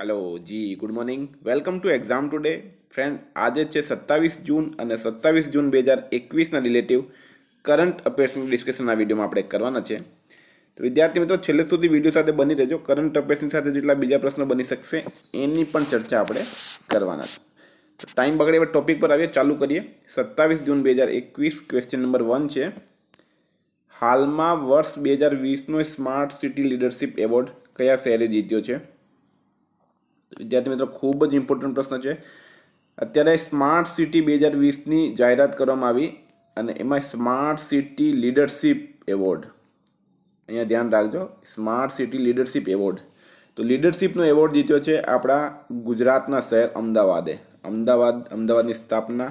hello જી good morning welcome to exam today friend આજે છે સત્તાવીસ જૂન અને સત્તાવીસ જૂન બે હજાર એકવીસના રિલેટિવ કરંટ અફેર્સનું ડિસ્કશન આ વિડીયોમાં આપણે કરવાના છે તો વિદ્યાર્થી મિત્રો છેલ્લે સુધી વિડીયો સાથે બની રહેજો કરંટ અફેર્સની સાથે જેટલા બીજા પ્રશ્નો બની શકશે એની પણ ચર્ચા આપણે કરવાના છે તો ટાઈમ બગડે એવા ટોપિક પર આવીએ ચાલુ કરીએ સત્તાવીસ જૂન બે હજાર એકવીસ ક્વેશ્ચન નંબર વન છે હાલમાં વર્ષ બે હજાર વીસનો સ્માર્ટ સિટી લીડરશિપ એવોર્ડ કયા શહેરે જીત્યો છે વિદ્યાર્થી મિત્રો ખૂબ જ ઇમ્પોર્ટન્ટ પ્રશ્ન છે અત્યારે સ્માર્ટ સિટી બે હજાર વીસની જાહેરાત કરવામાં આવી અને એમાં સ્માર્ટ સિટી લીડરશિપ એવોર્ડ અહીંયા ધ્યાન રાખજો સ્માર્ટ સિટી લીડરશિપ એવોર્ડ તો લીડરશિપનો એવોર્ડ જીત્યો છે આપણા ગુજરાતના શહેર અમદાવાદે અમદાવાદ અમદાવાદની સ્થાપના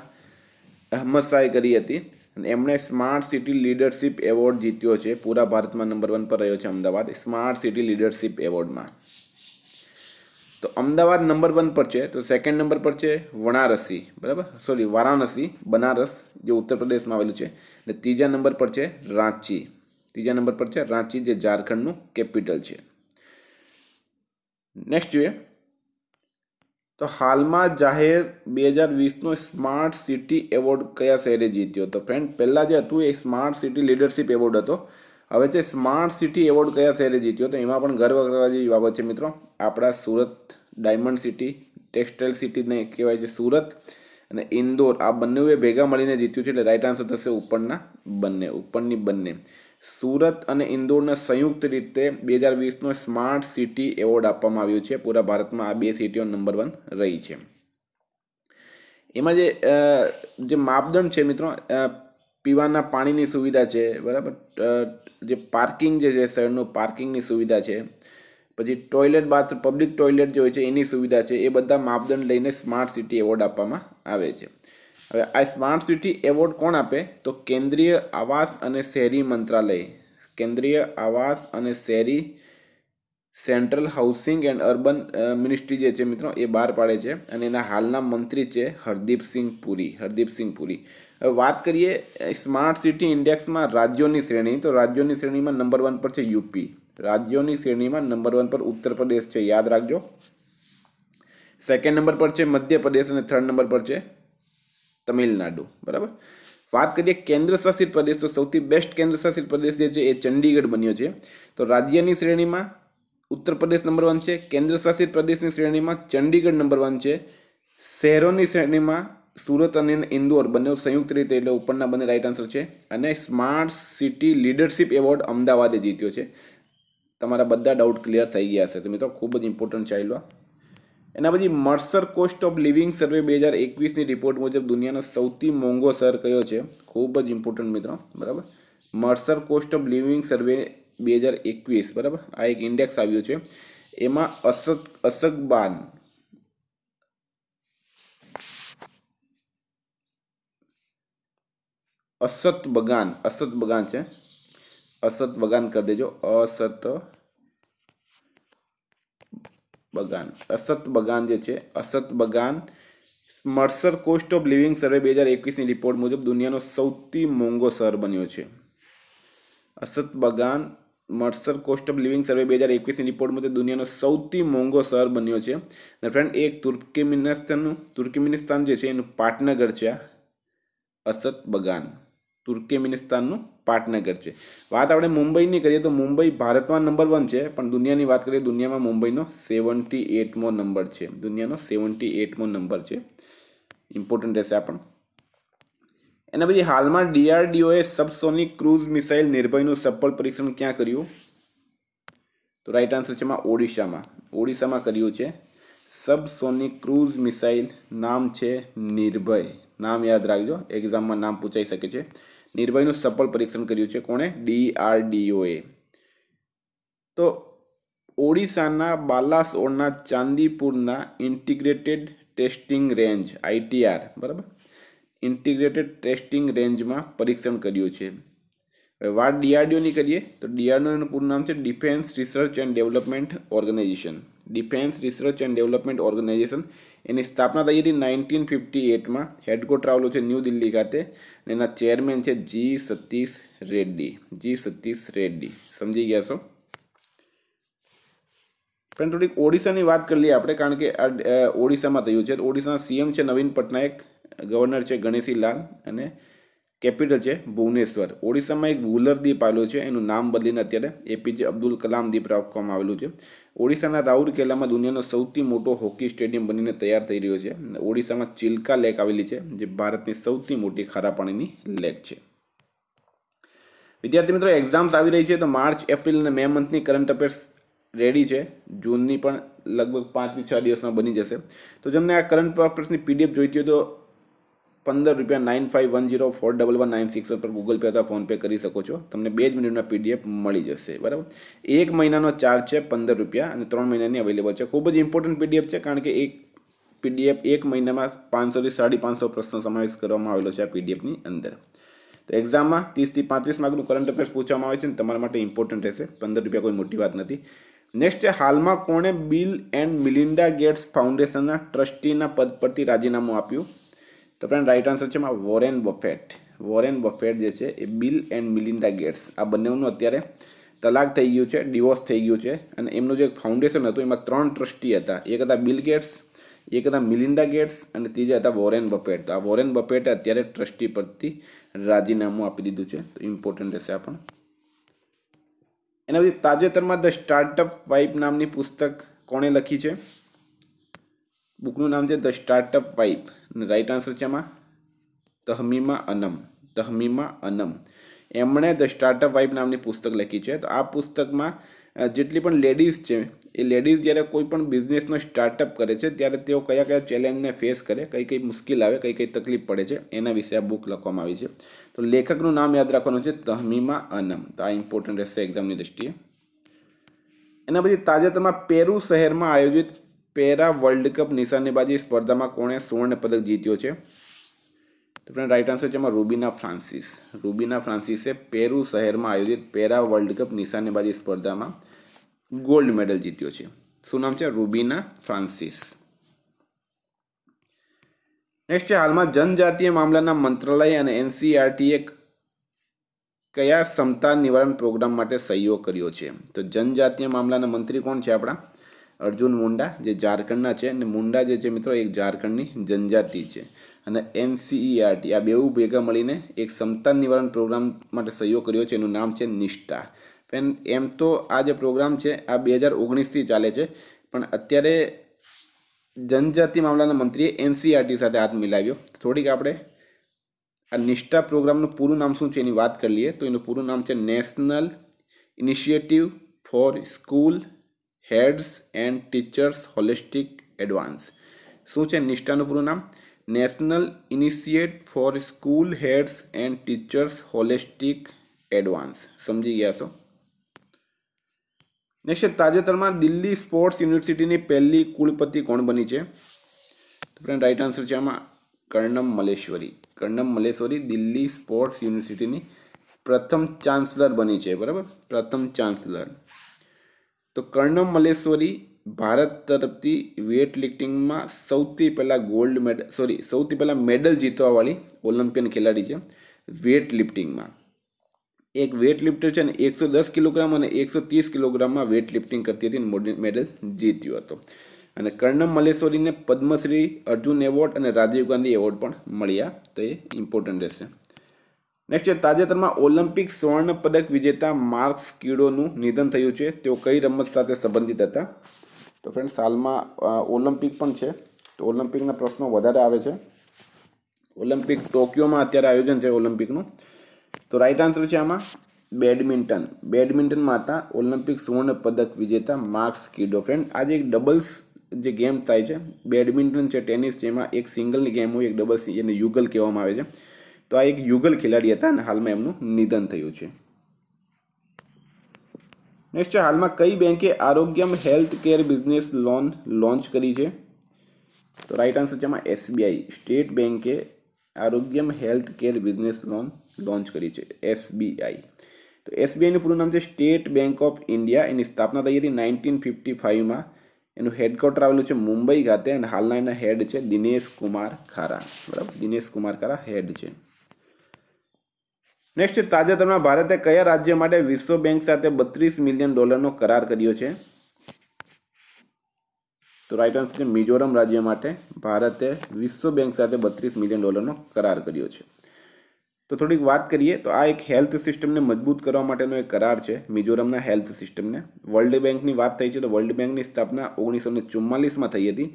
અહમદ શાહે કરી હતી અને એમણે સ્માર્ટ સિટી લીડરશિપ એવોર્ડ જીત્યો છે પૂરા ભારતમાં નંબર વન પર રહ્યો છે અમદાવાદ સ્માર્ટ સિટી લીડરશિપ એવોર્ડમાં તો અમદાવાદ નંબર વન પર છે તો સેકન્ડ નંબર પર છે વણારસી બરાબર સોરી વારાણસી બનારસ જે ઉત્તર પ્રદેશમાં આવેલું છે અને ત્રીજા નંબર પર છે રાંચી ત્રીજા નંબર પર છે રાંચી જે ઝારખંડનું કેપિટલ છે નેક્સ્ટ જોઈએ તો હાલમાં જાહેર બે હજાર વીસનો સ્માર્ટ સિટી એવોર્ડ કયા શહેરે જીત્યો તો ફ્રેન્ડ પહેલાં જે હતું એ સ્માર્ટ સિટી લીડરશિપ એવોર્ડ હતો હવે છે સ્માર્ટ સિટી એવોર્ડ કયા શહેરે જીત્યો તો એમાં પણ ગર્વ કરવા જેવી બાબત છે મિત્રો આપણા સુરત ડાયમંડ સિટી ટેક્સટાઇલ સિટીને કહેવાય છે સુરત અને ઇન્દોર આ બંનેએ ભેગા મળીને જીત્યું છે એટલે રાઈટ આન્સર થશે ઉપરના બંને ઉપરની બંને સુરત અને ઇન્દોરના સંયુક્ત રીતે બે હજાર વીસનો સ્માર્ટ સિટી એવોર્ડ આપવામાં આવ્યો છે પૂરા ભારતમાં આ બે સિટીઓ નંબર વન રહી છે એમાં જે જે માપદંડ છે મિત્રો પીવાના પાણીની સુવિધા છે બરાબર જે પાર્કિંગ જે છે શહેરનું પાર્કિંગની સુવિધા છે પછી ટોયલેટ બાથ પબ્લિક ટોયલેટ જે હોય છે એની સુવિધા છે એ બધા માપદંડ લઈને સ્માર્ટ સિટી એવોર્ડ આપવામાં આવે છે હવે આ સ્માર્ટ સિટી એવોર્ડ કોણ આપે તો કેન્દ્રીય આવાસ અને શહેરી મંત્રાલય કેન્દ્રીય આવાસ અને શહેરી central housing and urban ministry જે છે મિત્રો એ બહાર પાડે છે અને એના હાલના મંત્રી છે હરદીપસિંહ પુરી હરદીપસિંહ પુરી હવે વાત કરીએ સ્માર્ટ સિટી ઇન્ડેક્સમાં રાજ્યોની શ્રેણી તો રાજ્યોની શ્રેણીમાં નંબર વન પર છે યુપી રાજ્યોની શ્રેણીમાં નંબર વન પર ઉત્તર પ્રદેશ છે યાદ રાખજો સેકન્ડ નંબર પર છે મધ્યપ્રદેશ અને થર્ડ નંબર પર છે તમિલનાડુ બરાબર વાત કરીએ કેન્દ્ર શાસિત પ્રદેશ તો સૌથી બેસ્ટ કેન્દ્ર શાસિત પ્રદેશ જે છે એ ચંડીગઢ બન્યો છે તો રાજ્યની શ્રેણીમાં ઉત્તર પ્રદેશ નંબર વન છે કેન્દ્રશાસિત પ્રદેશની શ્રેણીમાં ચંડીગઢ નંબર વન છે શહેરોની શ્રેણીમાં સુરત અને ઇન્દોર બંને સંયુક્ત રીતે એટલે ઉપરના બંને રાઇટ આન્સર છે અને સ્માર્ટ સિટી લીડરશિપ એવોર્ડ અમદાવાદે જીત્યો છે તમારા બધા ડાઉટ ક્લિયર થઈ ગયા હશે તો મિત્રો ખૂબ જ ઇમ્પોર્ટન્ટ ચાલ્યો એના પછી Mercer cost of living survey બે હજાર એકવીસની રિપોર્ટ મુજબ દુનિયાનો સૌથી મોંઘો શહેર કયો છે ખૂબ જ ઇમ્પોર્ટન્ટ મિત્રો બરાબર Mercer cost of living survey બે હજાર એકવીસ બરાબર આ એક ઇન્ડેક્સ આવ્યો છે એમાં અસક અસકબાન અસત બગાન અસત બગાન છે અસત બગાન કરી દેજો અસત બગાન અસત બગાન જે છે અસત બગાન Mercer cost of living survey બે હજાર એકવીસની રિપોર્ટ મુજબ દુનિયાનો સૌથી મોંઘો શહેર બન્યો છે અસત બગાન Mercer cost of living survey બે હજાર એકવીસની રિપોર્ટ મુજબ દુનિયાનો સૌથી મોંઘો શહેર બન્યો છે અને ફ્રેન્ડ એક તુર્કમિનિસ્તાનનું તુર્કમિનિસ્તાન જે છે એનું પાટનગર છે આ અસદ બગાન તુર્કમિનિસ્તાનનું પાટનગર છે વાત આપણે મુંબઈની કરીએ તો મુંબઈ ભારતમાં નંબર વન છે પણ દુનિયાની વાત કરીએ દુનિયામાં મુંબઈનો સેવન્ટી એટમો નંબર છે દુનિયાનો સેવન્ટી એટમો નંબર છે ઇમ્પોર્ટન્ટ રહેશે આ પણ અને પછી હાલમાં ડીઆરડીઓએ સબસોનિક ક્રૂઝ મિસાઇલ નિર્ભયનું સફળ પરીક્ષણ ક્યાં કર્યું તો રાઈટ આન્સર છે ઓડિશામાં ઓડિશામાં કર્યું છે સબસોનિક ક્રૂઝ મિસાઇલ નામ છે નિર્ભય નામ યાદ રાખજો એક્ઝામમાં નામ પૂછાઈ શકે છે નિર્ભયનું સફળ પરીક્ષણ કર્યું છે કોણે ડીઆરડીઓએ તો ઓડિશાના બાલાસોરના ચાંદીપુરના ઇન્ટિગ્રેટેડ ટેસ્ટિંગ રેન્જ આઈટીઆર બરાબર ઇન્ટિગ્રેટેડ ટેસ્ટિંગ રેન્જમાં પરીક્ષણ કર્યું છે હવે વાત ડીઆરડીઓની કરીએ તો ડીઆરડીઓનું પૂરું નામ છે defence research and development organisation defence research and development organisation એની સ્થાપના થઈ હતી નાઇન્ટીન ફિફ્ટી એટમાં હેડક્વાર્ટર આવેલું છે ન્યૂ દિલ્હી ખાતે અને એના ચેરમેન છે જી સતીશ રેડ્ડી જી સતીશ રેડ્ડી સમજી ગયા છો ફ્રેન્ડ થોડીક ઓડિશાની વાત કરી લઈએ આપણે કારણ કે આ ઓડિશામાં થયું છે ઓડિશાના સીએમ છે નવીન પટનાયક ગવર્નર છે ગણેશીલાલ અને કેપિટલ છે ભુવનેશ્વર ઓડિશામાં એક ગુલર દ્વીપ આવેલો છે એનું નામ બદલીને અત્યારે એપીજે અબ્દુલ કલામ દ્વીપ રાખવામાં આવેલું છે ઓડિશાના રાઉરકેલામાં દુનિયાનો સૌથી મોટો હોકી સ્ટેડિયમ બનીને તૈયાર થઈ રહ્યો છે ઓડિશામાં ચિલ્કા લેક આવેલી છે જે ભારતની સૌથી મોટી ખારા પાણીની લેક છે વિદ્યાર્થી મિત્રો એક્ઝામ્સ આવી રહી છે તો માર્ચ એપ્રિલ અને મે મંથની કરંટ અફેર્સ રેડી છે જૂનની પણ લગભગ પાંચથી છ દિવસમાં બની જશે તો તમને આ કરંટ અફેર્સની પીડીએફ જોઈતી હોય તો પંદર રૂપિયા nine five one zero four double one nine six પર ગૂગલ પે અથવા ફોનપે કરી શકો છો તમને બે જ મિનિટના પીડીએફ મળી જશે બરાબર એક મહિનાનો ચાર્જ છે પંદર રૂપિયા અને ત્રણ મહિનાની અવેલેબલ છે ખૂબ જ ઇમ્પોર્ટન્ટ પીડીએફ છે કારણ કે એક પીડીએફ એક મહિનામાં પાંચસોથી સાડી પાંચસો પ્રશ્નો સમાવેશ કરવામાં આવેલો છે આ પીડીએફની અંદર તો એક્ઝામમાં ત્રીસથી પાંત્રીસ માર્કનું કરંટ અફેર્સ પૂછવામાં આવે છે ને તમારા માટે ઇમ્પોર્ટન્ટ રહેશે પંદર રૂપિયા કોઈ મોટી વાત નથી નેક્સ્ટ હાલમાં કોણે બિલ એન્ડ મિલિન્ડા ગેટ્સ ફાઉન્ડેશનના ટ્રસ્ટીના પદ પરથી રાજીનામું આપ્યું તો ફ્રેન્ડ રાઈટ આન્સર છે એમાં વોરેન બફેટ વોરેન બફેટ જે છે એ બિલ એન્ડ મિલિન્ડા ગેટ્સ આ બંનેનું અત્યારે તલાક થઈ ગયું છે ડિવોર્સ થઈ ગયું છે અને એમનું જે ફાઉન્ડેશન હતું એમાં ત્રણ ટ્રસ્ટી હતા એક હતા બિલ ગેટ્સ એક હતા મિલિન્ડા ગેટ્સ અને ત્રીજા હતા વોરેન બફેટ તો આ વોરેન બફેટે અત્યારે ટ્રસ્ટી પરથી રાજીનામું આપી દીધું છે તો ઇમ્પોર્ટન્ટ રહેશે આ પણ એના પછી તાજેતરમાં ધ સ્ટાર્ટઅપ વાઇપ નામની પુસ્તક કોણે લખી છે બુકનું નામ છે the startup wife right answer છે એમાં તહમીમા અનમ તહમીમા અનમ એમણે ધ સ્ટાર્ટઅપ વાઇબ નામની પુસ્તક લખી છે તો આ પુસ્તકમાં જેટલી પણ લેડીઝ છે એ લેડીઝ જ્યારે કોઈ પણ બિઝનેસનો સ્ટાર્ટઅપ કરે છે ત્યારે તેઓ કયા કયા ચેલેન્જને ફેસ કરે કઈ કઈ મુશ્કેલ આવે કઈ કઈ તકલીફ પડે છે એના વિશે આ બુક લખવામાં આવી છે તો લેખકનું નામ યાદ રાખવાનું છે તહમીમા અનમ તો આ ઇમ્પોર્ટન્ટ રહેશે એક્ઝામની દ્રષ્ટિએ એના પછી તાજેતરમાં પેરુ શહેરમાં આયોજિત પેરા વર્લ્ડ કપ નિશાનેબાજી સ્પર્ધામાં કોણે સુવર્ણ પદક જીત્યો છે તો ફ્રેન્ડ રાઈટ આન્સર છે એમાં રૂબીના ફ્રાન્સિસ રૂબીના ફ્રાન્સિસે પેરુ શહેરમાં આયોજિત પેરા વર્લ્ડ કપ નિશાનેબાજી સ્પર્ધામાં ગોલ્ડ મેડલ જીત્યો છે શું નામ છે રૂબીના ફ્રાન્સિસ નેક્સ્ટ છે હાલમાં જનજાતીય મામલાના મંત્રાલય અને એનસીઆરટીએ કયા ક્ષમતા નિવારણ પ્રોગ્રામ માટે સહયોગ કર્યો છે તો જનજાતીય મામલાના મંત્રી કોણ છે આપણા અર્જુન મુંડા જે ઝારખંડના છે અને મુંડા જે છે મિત્રો એક ઝારખંડની જનજાતિ છે અને એમસીઈઆરટી આ બેઉ ભેગા મળીને એક ક્ષમતા નિવારણ પ્રોગ્રામ માટે સહયોગ કર્યો છે એનું નામ છે નિષ્ઠા પેન એમ તો આ જે પ્રોગ્રામ છે આ બે હજાર ઓગણીસથી ચાલે છે પણ અત્યારે જનજાતિ મામલાના મંત્રીએ એનસીઆરટી સાથે હાથ મિલાવ્યો થોડીક આપણે આ નિષ્ઠા પ્રોગ્રામનું પૂરું નામ શું છે એની વાત કરી લઈએ તો એનું પૂરું નામ છે national initiative for school heads and teachers holistic advance શું છે નિષ્ઠાનું પૂરું નામ national initiate for school heads and teachers holistic advance સમજી ગયા છો નેક્સ્ટ તાજેતરમાં દિલ્હી સ્પોર્ટ્સ યુનિવર્સિટીની પહેલી કુલપતિ કોણ બની છે તો ફ્રેન્ડ રાઈટ આન્સર છે આમાં કર્ણમ મલેશ્વરી કર્ણમ મલેશ્વરી દિલ્હી સ્પોર્ટ્સ યુનિવર્સિટીની પ્રથમ ચાન્સલર બની છે બરાબર પ્રથમ ચાન્સલર તો કર્ણમ મલેશ્વરી ભારત તરફથી વેટ લિફ્ટિંગમાં સૌથી પહેલાં ગોલ્ડ મેડલ સોરી સૌથી પહેલાં મેડલ જીતવાવાળી ઓલિમ્પિયન ખેલાડી છે વેટ લિફ્ટિંગમાં એક વેટ લિફ્ટર છે ને એકસો દસ કિલોગ્રામ અને એકસો ત્રીસ કિલોગ્રામમાં વેટ લિફ્ટિંગ કરતી હતી મેડલ જીત્યો હતો અને કર્ણમ મલેશ્વરીને પદ્મશ્રી અર્જુન એવોર્ડ અને રાજીવ ગાંધી એવોર્ડ પણ મળ્યા તો એ ઇમ્પોર્ટન્ટ રહેશે નેક્સ્ટ છે તાજેતરમાં ઓલિમ્પિક સ્વર્ણ પદક વિજેતા માર્કસ કીડોનું નિધન થયું છે તેઓ કઈ રમત સાથે સંબંધિત હતા તો ફ્રેન્ડ્સ હાલમાં ઓલિમ્પિક પણ છે તો ઓલિમ્પિકના પ્રશ્નો વધારે આવે છે ઓલિમ્પિક ટોક્યોમાં અત્યારે આયોજન છે ઓલિમ્પિકનું તો રાઈટ આન્સર છે આમાં બેડમિન્ટન બેડમિન્ટનમાં હતા ઓલિમ્પિક સુવર્ણ પદક વિજેતા માર્ક્સ કીડો ફ્રેન્ડ આજે એક ડબલ્સ જે ગેમ થાય છે બેડમિન્ટન છે ટેનિસ છે એમાં એક સિંગલની ગેમ હોય એક ડબલ્સ એને યુગલ કહેવામાં આવે છે તો આ એક યુગલ ખેલાડી હતા અને હાલમાં એમનું નિધન થયું છે નેક્સ્ટ હાલમાં કઈ બેંકે Arogyam health care business loan launch કરી છે તો રાઈટ આન્સર છે એસબીઆઈ સ્ટેટ બેંકે Arogyam health care business loan launch કરી છે એસબીઆઈ તો એસબીઆઈનું પૂરું નામ છે સ્ટેટ બેંક ઓફ ઇન્ડિયા એની સ્થાપના થઈ હતી નાઇન્ટીન ફિફ્ટી ફાઇવમાં એનું હેડક્વાર્ટર આવેલું છે મુંબઈ ખાતે અને હાલના એના હેડ છે દિનેશ કુમાર ખારા બરાબર દિનેશ કુમાર ખારા હેડ છે નેક્સ્ટ તાજેતરમાં ભારતે કયા રાજ્ય માટે વિશ્વ બેંક સાથે બત્રીસ મિલિયન ડોલરનો કરાર કર્યો છે તો રાઇટ આન્સર છે મિઝોરમ રાજ્ય માટે ભારતે વિશ્વ બેંક સાથે બત્રીસ મિલિયન ડોલરનો કરાર કર્યો છે તો થોડીક વાત કરીએ તો આ એક હેલ્થ સિસ્ટમને મજબૂત કરવા માટેનો એક કરાર છે મિઝોરમના હેલ્થ સિસ્ટમને વર્લ્ડ બેંકની વાત થઈ છે તો વર્લ્ડ બેંકની સ્થાપના ઓગણીસો ને ચુમ્માલીસમાં થઈ હતી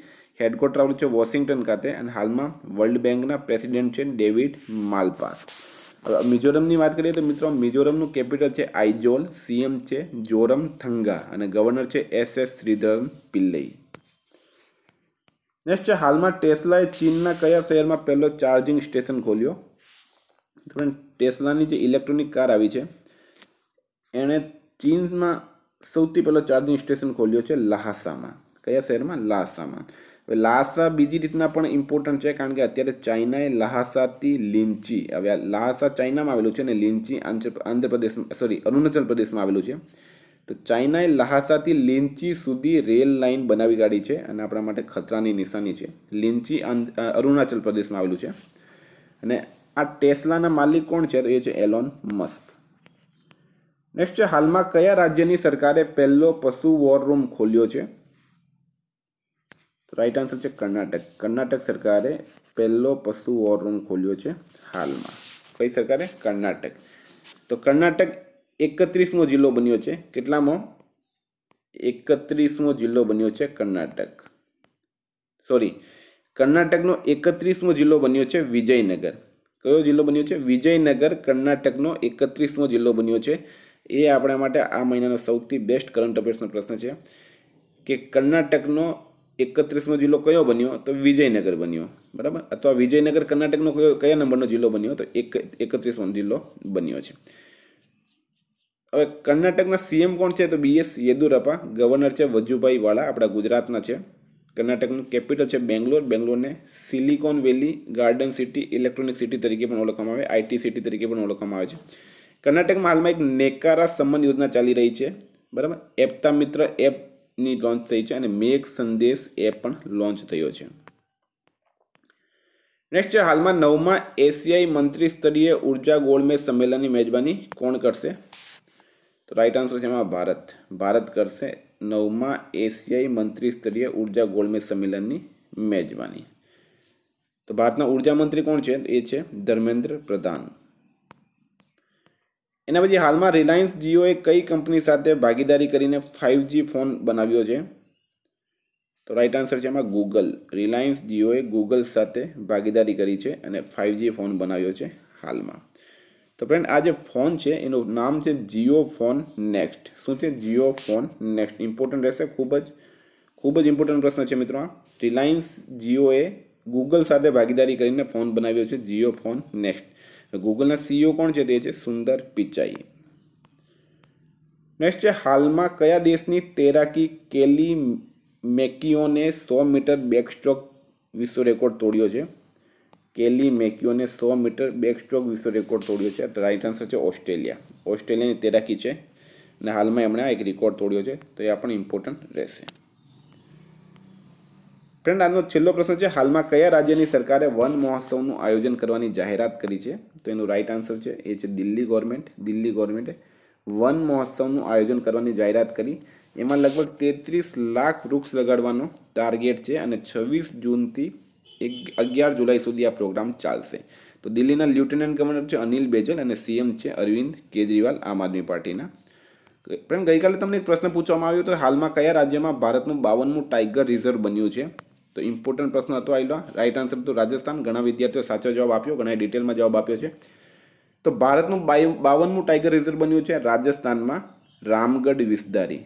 હેડક્વાર્ટર આવેલું છે વોશિંગ્ટન ખાતે અને હાલમાં વર્લ્ડ બેંકના પ્રેસિડેન્ટ છે ડેવિડ માલપાસ હવે મિઝોરમની વાત કરીએ તો મિત્રો મિઝોરમનું કેપિટલ છે આઇજોલ સીએમ છે જોરમ થંગા અને ગવર્નર છે S S Sreedharan Pillai next છે હાલમાં ટેસ્લાએ ચીનના કયા શહેરમાં પહેલો ચાર્જિંગ સ્ટેશન ખોલ્યો ટેસ્લાની જે ઇલેક્ટ્રોનિક કાર આવી છે એણે ચીનમાં સૌથી પહેલો ચાર્જિંગ સ્ટેશન ખોલ્યો છે લહાસામાં કયા શહેરમાં લહાસામાં લાસા બીજી રીતના પણ ઇમ્પોર્ટન્ટ છે કારણ કે અત્યારે ચાઇનાએ લહાસાથી લિંચી હવે લહાસા ચાઇનામાં આવેલું છે અને લિંચી આંધ્રપ્રદેશ સોરી અરુણાચલ પ્રદેશમાં આવેલું છે તો ચાઇનાએ લહાસાથી લિંચી સુધી રેલ લાઇન બનાવી કાઢી છે અને આપણા માટે ખતરાની નિશાની છે લિંચી અરુણાચલ પ્રદેશમાં આવેલું છે અને આ ટેસ્લાના માલિક કોણ છે તો એ છે એલોન મસ્ક નેક્સ્ટ છે હાલમાં કયા રાજ્યની સરકારે પહેલો પશુ વોર રૂમ ખોલ્યો છે તો રાઈટ આન્સર છે કર્ણાટક કર્ણાટક સરકારે પહેલો પશુ વોર રૂમ ખોલ્યો છે હાલમાં કઈ સરકારે કર્ણાટક તો કર્ણાટક એકત્રીસમો જિલ્લો બન્યો છે કેટલામો એકત્રીસમો જિલ્લો બન્યો છે કર્ણાટક સોરી કર્ણાટકનો એકત્રીસમો જિલ્લો બન્યો છે વિજયનગર કયો જિલ્લો બન્યો છે વિજયનગર કર્ણાટકનો એકત્રીસમો જિલ્લો બન્યો છે એ આપણા માટે આ મહિનાનો સૌથી બેસ્ટ કરંટ અફેર્સનો પ્રશ્ન છે કે કર્ણાટકનો એકત્રીસનો જિલ્લો કયો બન્યો તો વિજયનગર બન્યો બરાબર અથવા વિજયનગર કર્ણાટકનો કયો કયા નંબરનો જિલ્લો બન્યો તો એક એકત્રીસમો જિલ્લો બન્યો છે હવે કર્ણાટકના સીએમ કોણ છે તો બીએસ યેદુરપ્પા ગવર્નર છે વજુભાઈ વાળા આપણા ગુજરાતના છે કર્ણાટકનું કેપિટલ છે બેંગ્લોર બેંગ્લોરને silicon valley garden city electronic city તરીકે પણ ઓળખવામાં આવે આઈટી સિટી તરીકે પણ ઓળખવામાં આવે છે કર્ણાટકમાં હાલમાં એક નેકારા સંબંધ યોજના ચાલી રહી છે બરાબર એપતા મિત્ર એપ ની લોન્ચ થઈ છે અને મેઘ સંદેશ એપ પણ લોન્ચ થયો છે નેક્સ્ટ છે હાલમાં નવમાં એશિયાઈ મંત્રી સ્તરીય ઉર્જા ગોળમેજ સંમેલનની મેજબાની કોણ કરશે તો રાઈટ આન્સર છે એમાં ભારત ભારત કરશે નવમાં એશિયાઈ મંત્રી સ્તરીય ઉર્જા ગોળમેજ સંમેલનની મેજબાની તો ભારતના ઉર્જા મંત્રી કોણ છે એ છે ધર્મેન્દ્ર પ્રધાન એના પછી હાલમાં રિલાયન્સ જીઓએ કઈ કંપની સાથે ભાગીદારી કરીને ફાઇવજી ફોન બનાવ્યો છે તો રાઈટ આન્સર છે એમાં ગૂગલ રિલાયન્સ જીઓએ ગૂગલ સાથે ભાગીદારી કરી છે અને ફાઇવજી ફોન બનાવ્યો છે હાલમાં તો ફ્રેન્ડ આ જે ફોન છે એનું નામ છે જીઓ ફોન નેક્સ્ટ શું છે જીઓ ફોન નેક્સ્ટ ઇમ્પોર્ટન્ટ રહેશે ખૂબ જ ખૂબ જ ઇમ્પોર્ટન્ટ પ્રશ્ન છે મિત્રો રિલાયન્સ જીઓએ ગૂગલ સાથે ભાગીદારી કરીને ફોન બનાવ્યો છે જીઓ ફોન નેક્સ્ટ ગૂગલના સીઈઓ કોણ છે તે છે સુંદર પિચાઈ નેક્સ્ટ છે હાલમાં કયા દેશની તેરાકી કેલી મેકીઓને સો મીટર બેકસ્ટ્રોક વિશ્વ રેકોર્ડ તોડ્યો છે કેલી મેકીઓને સો મીટર બેકસ્ટ્રોક વિશ્વ રેકોર્ડ તોડ્યો છે રાઇટ આન્સર છે ઓસ્ટ્રેલિયા ઓસ્ટ્રેલિયાની તેરાકી છે અને હાલમાં એમણે આ એક રેકોર્ડ તોડ્યો છે તો એ પણ ઇમ્પોર્ટન્ટ રહેશે ફ્રેન્ડ આજનો છેલ્લો પ્રશ્ન છે હાલમાં કયા રાજ્યની સરકારે વન મહોત્સવનું આયોજન કરવાની જાહેરાત કરી છે તો એનું રાઈટ આન્સર છે એ છે દિલ્હી ગવર્મેન્ટ દિલ્હી ગવર્મેન્ટે વન મહોત્સવનું આયોજન કરવાની જાહેરાત કરી એમાં લગભગ તેત્રીસ લાખ વૃક્ષ લગાડવાનો ટાર્ગેટ છે અને છવ્વીસ જૂનથી એક અગિયાર જુલાઈ સુધી આ પ્રોગ્રામ ચાલશે તો દિલ્હીના લેફ્ટનન્ટ ગવર્નર છે અનિલ બેજલ અને સીએમ છે અરવિંદ કેજરીવાલ આમ આદમી પાર્ટીના પણ ગઈકાલે તમને એક પ્રશ્ન પૂછવામાં આવ્યો તો હાલમાં કયા રાજ્યમાં ભારતનું બાવનમું ટાઈગર રિઝર્વ બન્યું છે તો ઇમ્પોર્ટન્ટ પ્રશ્ન હતો આવેલો રાઇટ આન્સર તો રાજસ્થાન ઘણા વિદ્યાર્થીઓ સાચો જવાબ આપ્યો ઘણા ડિટેલમાં જવાબ આપ્યો છે તો ભારતનું બાવનમું ટાઈગર રિઝર્વ બન્યું છે રાજસ્થાનમાં રામગઢ વિસ્તારી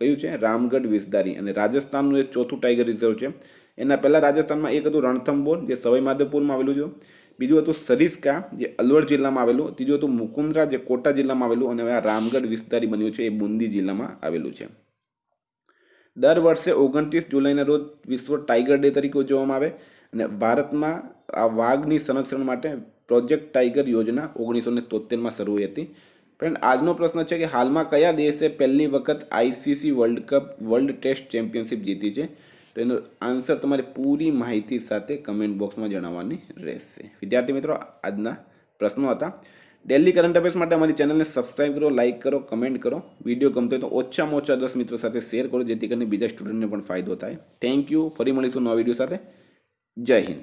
કયું છે રામગઢ વિસ્તારી અને રાજસ્થાનનું એક ચોથું ટાઈગર રિઝર્વ છે એના પહેલાં રાજસ્થાનમાં એક હતું રણથંબોર જે સવાઈમાધોપુરમાં આવેલું છે બીજું હતું સરિસ્કા જે અલવર જિલ્લામાં આવેલું ત્રીજું હતું મુકુંદરા જે કોટા જિલ્લામાં આવેલું અને આ રામગઢ વિસ્તારી બન્યું છે એ બુંદી જિલ્લામાં આવેલું છે દર વર્ષે ઓગણત્રીસ જુલાઈના રોજ વિશ્વ ટાઈગર ડે તરીકે ઉજવવામાં આવે અને ભારતમાં આ વાઘની સંરક્ષણ માટે પ્રોજેક્ટ ટાઈગર યોજના ઓગણીસો ને તોતેરમાં શરૂ હતી ફ્રેન્ડ આજનો પ્રશ્ન છે કે હાલમાં કયા દેશે પહેલી વખત ICC world cup world test championship જીતી છે તો એનો આન્સર તમારે પૂરી માહિતી સાથે કમેન્ટ બોક્સમાં જણાવવાની રહેશે વિદ્યાર્થી મિત્રો આજના પ્રશ્નો હતા ડેલી કરંટ અફેર્સ માટે અમારી ચેનલને સબસ્ક્રાઇબ કરો લાઇક કરો કમેન્ટ કરો વિડીયો ગમતો હોય તો ઓછામાં ઓછા દસ મિત્રો સાથે શેર કરો જેથી કરીને બીજા સ્ટુડન્ટને પણ ફાયદો થાય થેન્ક યુ ફરી મળીશું નવા વિડીયો સાથે જય હિન્દ